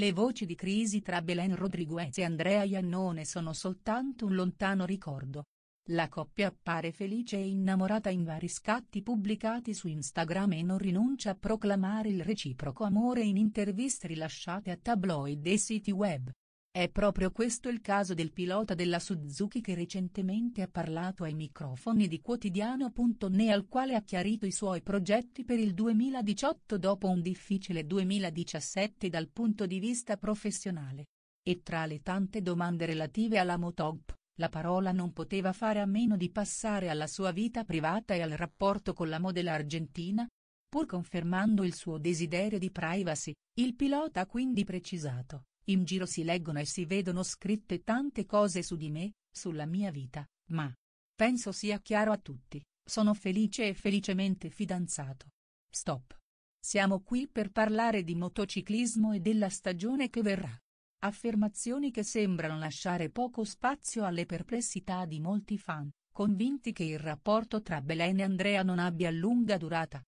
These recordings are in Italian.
Le voci di crisi tra Belen Rodriguez e Andrea Iannone sono soltanto un lontano ricordo. La coppia appare felice e innamorata in vari scatti pubblicati su Instagram e non rinuncia a proclamare il reciproco amore in interviste rilasciate a tabloid e siti web. È proprio questo il caso del pilota della Suzuki che recentemente ha parlato ai microfoni di Quotidiano.ne al quale ha chiarito i suoi progetti per il 2018 dopo un difficile 2017 dal punto di vista professionale. E tra le tante domande relative alla Motop, la parola non poteva fare a meno di passare alla sua vita privata e al rapporto con la modella argentina, Pur confermando il suo desiderio di privacy, il pilota ha quindi precisato, in giro si leggono e si vedono scritte tante cose su di me, sulla mia vita, ma. Penso sia chiaro a tutti, sono felice e felicemente fidanzato. Stop. Siamo qui per parlare di motociclismo e della stagione che verrà. Affermazioni che sembrano lasciare poco spazio alle perplessità di molti fan, convinti che il rapporto tra Belen e Andrea non abbia lunga durata.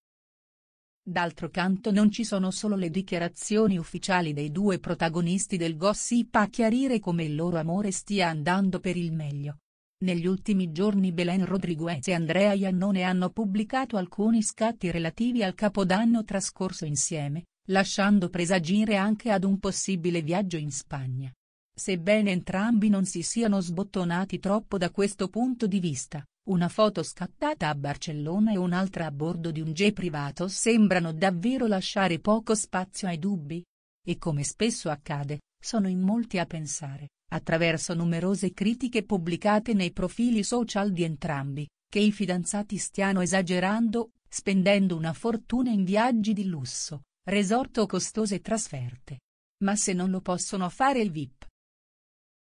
D'altro canto non ci sono solo le dichiarazioni ufficiali dei due protagonisti del gossip a chiarire come il loro amore stia andando per il meglio. Negli ultimi giorni Belen Rodriguez e Andrea Iannone hanno pubblicato alcuni scatti relativi al capodanno trascorso insieme, lasciando presagire anche ad un possibile viaggio in Spagna. Sebbene entrambi non si siano sbottonati troppo da questo punto di vista, una foto scattata a Barcellona e un'altra a bordo di un jet privato sembrano davvero lasciare poco spazio ai dubbi. E come spesso accade, sono in molti a pensare, attraverso numerose critiche pubblicate nei profili social di entrambi, che i fidanzati stiano esagerando, spendendo una fortuna in viaggi di lusso, resort o costose trasferte. Ma se non lo possono fare il VIP,